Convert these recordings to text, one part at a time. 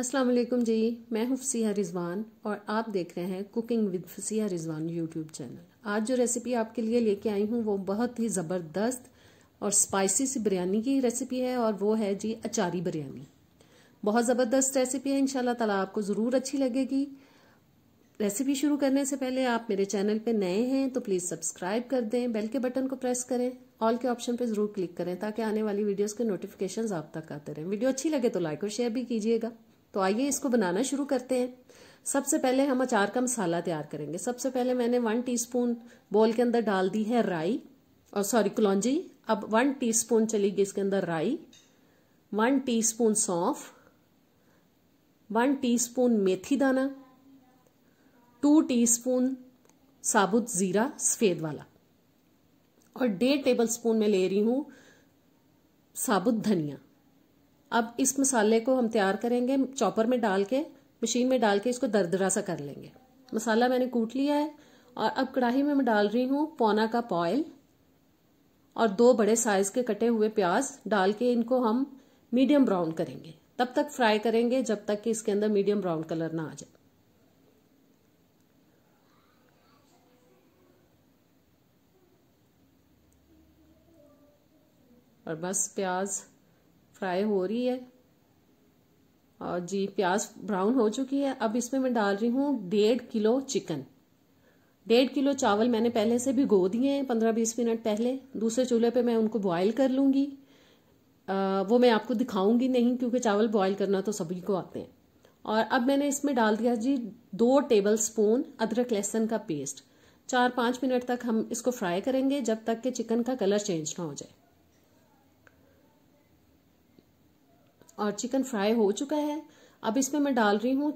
अस्सलाम वालेकुम जी मैं हफ्सिया रिजवान और आप देख रहे हैं cooking with Fasiya Rizwan YouTube channel आज जो रेसिपी आपके लिए लेके आई हूँ वो बहुत ही ज़बरदस्त और स्पाइसी सी बिरयानी की रेसिपी है और वो है जी अचारी बिरयानी बहुत ज़बरदस्त रेसिपी है इन ताला आपको ज़रूर अच्छी लगेगी रेसिपी शुरू करने से पहले आप मेरे चैनल पर नए हैं तो प्लीज़ सब्सक्राइब कर दें बेल के बटन को प्रेस करें ऑल के ऑप्शन पर ज़रूर क्लिक करें ताकि आने वाली वीडियोज़ के नोटिफिकेशन आप तक आते रहें वीडियो अच्छी लगे तो लाइक और शेयर भी कीजिएगा तो आइए इसको बनाना शुरू करते हैं सबसे पहले हम अचार का मसाला तैयार करेंगे सबसे पहले मैंने वन टीस्पून बॉल के अंदर डाल दी है राई और सॉरी कलौजी अब वन टीस्पून चली गई इसके अंदर राई वन टीस्पून सौंफ वन टीस्पून मेथी दाना टू टीस्पून साबुत ज़ीरा सफ़ेद वाला और डेढ़ टेबल स्पून मैं ले रही हूं साबुत धनिया अब इस मसाले को हम तैयार करेंगे चॉपर में डाल के मशीन में डाल के इसको दरदरा सा कर लेंगे मसाला मैंने कूट लिया है और अब कढ़ाई में मैं डाल रही हूँ पौना का पॉयल और दो बड़े साइज के कटे हुए प्याज डाल के इनको हम मीडियम ब्राउन करेंगे तब तक फ्राई करेंगे जब तक कि इसके अंदर मीडियम ब्राउन कलर ना आ जाए और बस प्याज फ्राई हो रही है और जी प्याज ब्राउन हो चुकी है अब इसमें मैं डाल रही हूँ डेढ़ किलो चिकन डेढ़ किलो चावल मैंने पहले से भिगो दिए हैं पंद्रह बीस मिनट पहले दूसरे चूल्हे पे मैं उनको बॉयल कर लूँगी वो मैं आपको दिखाऊंगी नहीं क्योंकि चावल बॉयल करना तो सभी को आते हैं और अब मैंने इसमें डाल दिया जी दो टेबल स्पून अदरक लहसन का पेस्ट चार पाँच मिनट तक हम इसको फ्राई करेंगे जब तक कि चिकन का कलर चेंज ना हो जाए और चिकन फ्राई हो चुका है अब इसमें मैं डाल रही हूँ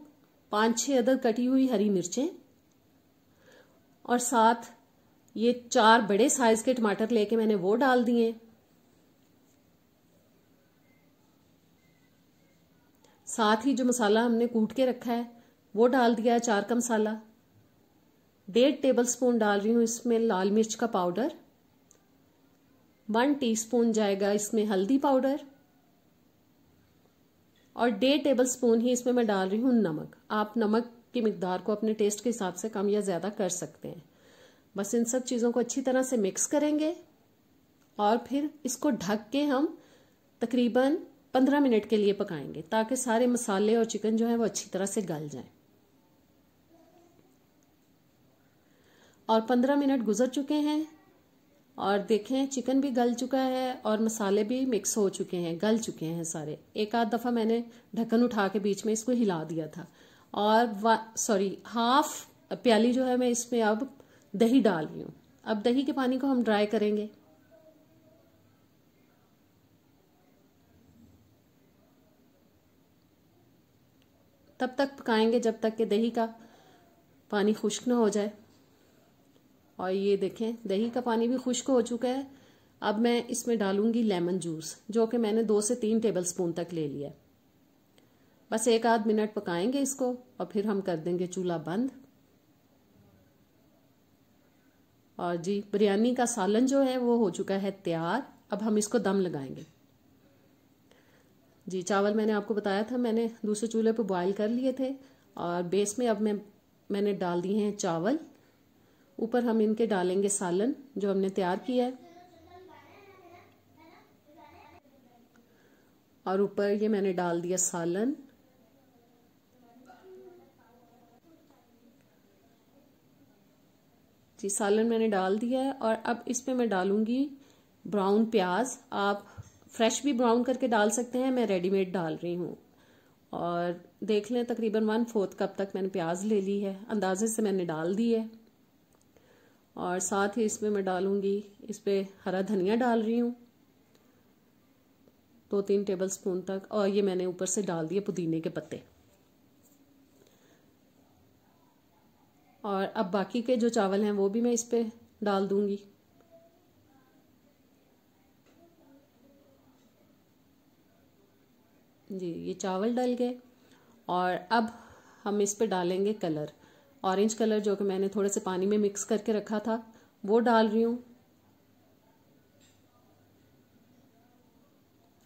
पाँच छः अदर कटी हुई हरी मिर्चें और साथ ये चार बड़े साइज के टमाटर लेके मैंने वो डाल दिए साथ ही जो मसाला हमने कूट के रखा है वो डाल दिया चार का मसाला डेढ़ टेबल स्पून डाल रही हूँ इसमें लाल मिर्च का पाउडर वन टीस्पून जाएगा इसमें हल्दी पाउडर और डेढ़ टेबल स्पून ही इसमें मैं डाल रही हूँ नमक आप नमक की मकदार को अपने टेस्ट के हिसाब से कम या ज़्यादा कर सकते हैं बस इन सब चीज़ों को अच्छी तरह से मिक्स करेंगे और फिर इसको ढक के हम तकरीबन पंद्रह मिनट के लिए पकाएंगे ताकि सारे मसाले और चिकन जो है वो अच्छी तरह से गल जाए और पंद्रह मिनट गुजर चुके हैं और देखें चिकन भी गल चुका है और मसाले भी मिक्स हो चुके हैं गल चुके हैं सारे एक आध दफ़ा मैंने ढक्कन उठा के बीच में इसको हिला दिया था और सॉरी हाफ प्याली जो है मैं इसमें अब दही डाल रही हूँ अब दही के पानी को हम ड्राई करेंगे तब तक पकाएंगे जब तक कि दही का पानी खुश्क ना हो जाए और ये देखें दही का पानी भी खुश्क हो चुका है अब मैं इसमें डालूंगी लेमन जूस जो कि मैंने दो से तीन टेबल स्पून तक ले लिया बस एक आध मिनट पकाएंगे इसको और फिर हम कर देंगे चूल्हा बंद और जी बिरयानी का सालन जो है वो हो चुका है तैयार अब हम इसको दम लगाएंगे जी चावल मैंने आपको बताया था मैंने दूसरे चूल्हे पर बॉयल कर लिए थे और बेस में अब मैं मैंने डाल दिए हैं चावल ऊपर हम इनके डालेंगे सालन जो हमने तैयार किया है और ऊपर ये मैंने डाल दिया सालन जी सालन मैंने डाल दिया है और अब इस पे मैं डालूंगी ब्राउन प्याज आप फ्रेश भी ब्राउन करके डाल सकते हैं मैं रेडीमेड डाल रही हूँ और देख लें तकरीबन वन फोर्थ कप तक मैंने प्याज ले ली है अंदाजे से मैंने डाल दी है और साथ ही इसमें मैं डालूंगी इस पर हरा धनिया डाल रही हूँ दो तीन टेबल स्पून तक और ये मैंने ऊपर से डाल दिए पुदीने के पत्ते और अब बाकी के जो चावल हैं वो भी मैं इस पर डाल दूंगी जी ये चावल डल गए और अब हम इस पर डालेंगे कलर ऑरेंज कलर जो कि मैंने थोड़े से पानी में मिक्स करके रखा था वो डाल रही हूँ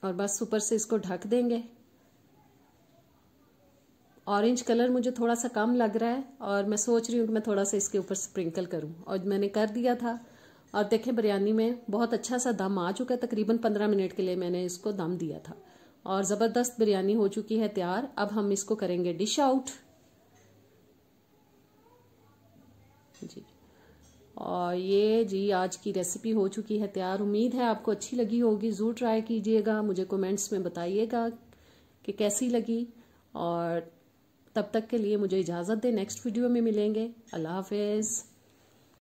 और बस ऊपर से इसको ढक देंगे ऑरेंज कलर मुझे थोड़ा सा कम लग रहा है और मैं सोच रही हूँ कि मैं थोड़ा सा इसके ऊपर स्प्रिंकल करूँ और मैंने कर दिया था और देखें बिरयानी में बहुत अच्छा सा दम आ चुका है तकरीबन पंद्रह मिनट के लिए मैंने इसको दम दिया था और ज़बरदस्त बिरयानी हो चुकी है तैयार अब हम इसको करेंगे डिश आउट जी और ये जी आज की रेसिपी हो चुकी है तैयार उम्मीद है आपको अच्छी लगी होगी ज़रूर ट्राई कीजिएगा मुझे कमेंट्स में बताइएगा कि कैसी लगी और तब तक के लिए मुझे इजाज़त दें नेक्स्ट वीडियो में मिलेंगे अल्लाह हाफिज़